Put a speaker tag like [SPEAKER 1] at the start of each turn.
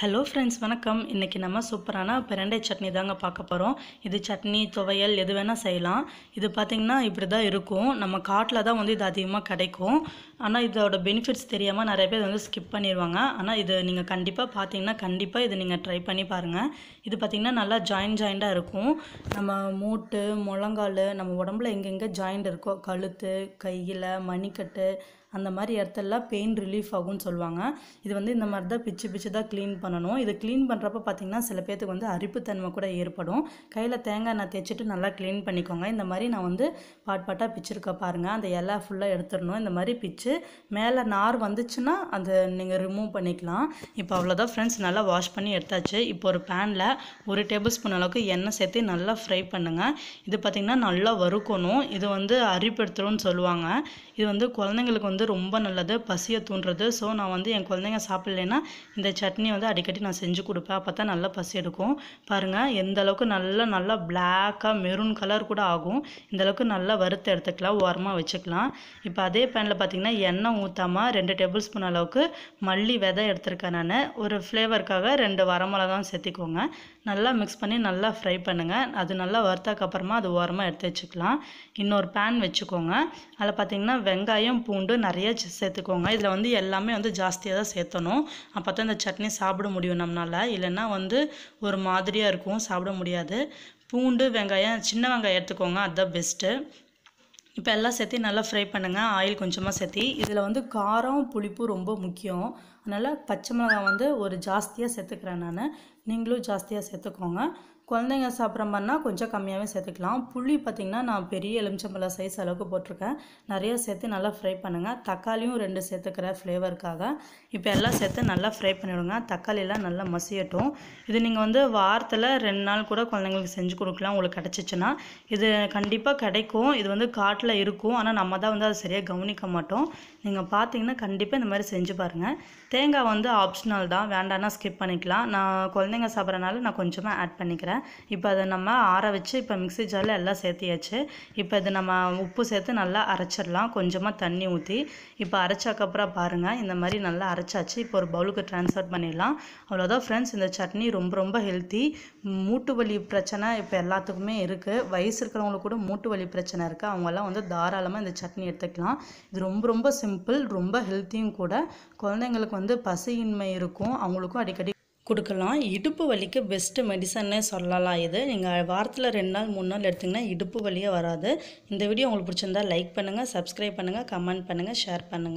[SPEAKER 1] hello friends வணக்கம் இன்றைக்கி நம்ம சூப்பரான பிரண்டை சட்னி தாங்க பார்க்க போகிறோம் இது சட்னி துவையல் எது வேணால் செய்யலாம் இது பார்த்திங்கன்னா இப்படி தான் இருக்கும் நம்ம காட்டில் தான் வந்து இது அதிகமாக கிடைக்கும் ஆனால் இதோட பெனிஃபிட்ஸ் தெரியாமல் நிறைய பேர் வந்து ஸ்கிப் பண்ணிடுவாங்க ஆனால் இது நீங்கள் கண்டிப்பாக பார்த்தீங்கன்னா கண்டிப்பாக இது நீங்கள் ட்ரை பண்ணி பாருங்கள் இது பார்த்திங்கன்னா நல்லா ஜாயின் ஜாயிண்டாக இருக்கும் நம்ம மூட்டு முழங்கால் நம்ம உடம்புல எங்கெங்கே ஜாயிண்ட் இருக்கோ கழுத்து கையில் மணிக்கட்டு அந்த மாதிரி இடத்துல பெயின் ரிலீஃப் ஆகும்னு சொல்லுவாங்க இது வந்து இந்த மாதிரி தான் பிச்சு பிச்சு தான் க்ளீன் பண்ணணும் இது க்ளீன் பண்ணுறப்ப பார்த்திங்கன்னா சில பேர்த்துக்கு வந்து அரிப்புத்தன்மை கூட ஏற்படும் கையில் தேங்காய் நான் தேய்ச்சிட்டு நல்லா க்ளீன் பண்ணிக்கோங்க இந்த மாதிரி நான் வந்து பாட் பாட்டாக பிச்சிருக்க பாருங்கள் அந்த இலை ஃபுல்லாக எடுத்துடணும் இந்த மாதிரி பிச்சு மேலே நார் வந்துச்சுன்னா அதை நீங்கள் ரிமூவ் பண்ணிக்கலாம் இப்போ அவ்வளோதான் ஃப்ரெண்ட்ஸ் நல்லா வாஷ் பண்ணி எடுத்தாச்சு இப்போ ஒரு பேனில் ஒரு டேபிள் ஸ்பூன் அளவுக்கு எண்ணெய் சேர்த்து நல்லா ஃப்ரை பண்ணுங்கள் இது பார்த்திங்கன்னா நல்லா வறுக்கணும் இது வந்து அரிப்பு எடுத்துரும்னு சொல்லுவாங்க இது வந்து குழந்தைங்களுக்கு வந்து வந்து ரொம்ப நல்லது பசியை தூண்டுறது ஸோ நான் வந்து என் குழந்தைங்க சாப்பிட்லேன்னா இந்த சட்னி வந்து அடிக்கடி நான் செஞ்சு கொடுப்பேன் அப்போ தான் நல்லா பசி எடுக்கும் பாருங்கள் எந்த அளவுக்கு நல்லா நல்லா பிளாக்காக மெரூன் கலர் கூட ஆகும் இந்த அளவுக்கு நல்லா வறுத்து எடுத்துக்கலாம் ஓரமாக வச்சுக்கலாம் இப்போ அதே பேனில் பார்த்தீங்கன்னா எண்ணெய் ஊற்றாமல் ரெண்டு டேபிள் ஸ்பூன் அளவுக்கு மல்லி விதை எடுத்திருக்கேன் நான் ஒரு ஃப்ளேவருக்காக ரெண்டு வரமிளகாவும் சேர்த்திக்கோங்க நல்லா மிக்ஸ் பண்ணி நல்லா ஃப்ரை பண்ணுங்கள் அது நல்லா வறுத்தாக்கப்புறமா அது ஓரமாக எடுத்து வச்சுக்கலாம் இன்னொரு பேன் வச்சுக்கோங்க அதில் பார்த்தீங்கன்னா வெங்காயம் பூண்டு நிறைய சேர்த்துக்கோங்க இதில் வந்து எல்லாமே வந்து ஜாஸ்தியாக தான் சேர்த்தணும் அப்போ தான் இந்த சட்னி சாப்பிட முடியும் நம்மளால் இல்லைன்னா வந்து ஒரு மாதிரியாக இருக்கும் சாப்பிட முடியாது பூண்டு வெங்காயம் சின்ன வெங்காயம் எடுத்துக்கோங்க அதுதான் பெஸ்ட்டு இப்போ எல்லாம் சேர்த்து நல்லா ஃப்ரை பண்ணுங்கள் ஆயில் கொஞ்சமாக சேர்த்தி இதில் வந்து காரம் புளிப்பு ரொம்ப முக்கியம் அதனால் பச்சை மிளகாய் வந்து ஒரு ஜாஸ்தியாக சேர்த்துக்கிறேன் நான் நீங்களும் ஜாஸ்தியாக சேர்த்துக்கோங்க குழந்தைங்க சாப்பிட்ற மாதிரினா கொஞ்சம் கம்மியாகவே சேர்த்துக்கலாம் புளி பார்த்திங்கன்னா நான் பெரிய எலுமிச்சம்பழம் சைஸ் அளவுக்கு போட்டிருக்கேன் நிறையா சேர்த்து நல்லா ஃப்ரை பண்ணுங்கள் தக்காளியும் ரெண்டு சேர்த்துக்கிறேன் ஃப்ளேவருக்காக இப்போ எல்லாம் சேர்த்து நல்லா ஃப்ரை பண்ணிவிடுங்க தக்காளியெல்லாம் நல்லா மசியட்டும் இது நீங்கள் வந்து வாரத்தில் ரெண்டு நாள் கூட குழந்தைங்களுக்கு செஞ்சு கொடுக்கலாம் உங்களுக்கு கிடச்சிச்சின்னா இது கண்டிப்பாக கிடைக்கும் இது வந்து காட்டில் இருக்கும் ஆனால் நம்ம தான் வந்து அதை சரியாக கவனிக்க மாட்டோம் நீங்கள் பார்த்தீங்கன்னா கண்டிப்பாக இந்த மாதிரி செஞ்சு பாருங்கள் தேங்காய் வந்து ஆப்ஷனல் தான் வேண்டாம்னா ஸ்கிப் பண்ணிக்கலாம் நான் குழந்தைங்க சாப்பிட்றனால நான் கொஞ்சமாக ஆட் பண்ணிக்கிறேன் இப்போ அதை நம்ம ஆற வச்சு இப்போ மிக்சி ஜாரில் எல்லாம் சேர்த்தியாச்சு இப்போ இதை நம்ம உப்பு சேர்த்து நல்லா அரைச்சிடலாம் கொஞ்சமாக தண்ணி ஊற்றி இப்போ அரைச்சக்கப்புறம் பாருங்கள் இந்த மாதிரி நல்லா அரைச்சாச்சு இப்போ ஒரு பவுலுக்கு ட்ரான்ஸ்ஃபர் பண்ணிடலாம் அவ்வளோதான் ஃப்ரெண்ட்ஸ் இந்த சட்னி ரொம்ப ரொம்ப ஹெல்த்தி மூட்டு வலி பிரச்சனை இப்போ எல்லாத்துக்குமே இருக்குது வயசு இருக்கிறவங்களுக்கு கூட மூட்டு வலி பிரச்சனை இருக்குது அவங்கெல்லாம் வந்து தாராளமாக இந்த சட்னி எடுத்துக்கலாம் இது ரொம்ப ரொம்ப சிம்பிள் ரொம்ப ஹெல்த்தியும் கூட குழந்தைங்களுக்கு வந்து பசியின்மை இருக்கும் அவங்களுக்கும் அடிக்கடி கொடுக்கலாம் இடுப்பு வலிக்கு பெஸ்ட்டு மெடிசன்னே சொல்லலாம் இது நீங்கள் வாரத்தில் ரெண்டு நாள் மூணு நாள் எடுத்திங்கன்னா இடுப்பு வலியே வராது இந்த வீடியோ உங்களுக்கு பிடிச்சிருந்தா லைக் பண்ணுங்கள் சப்ஸ்கிரைப் பண்ணுங்கள் கமெண்ட் பண்ணுங்கள் ஷேர் பண்ணுங்கள்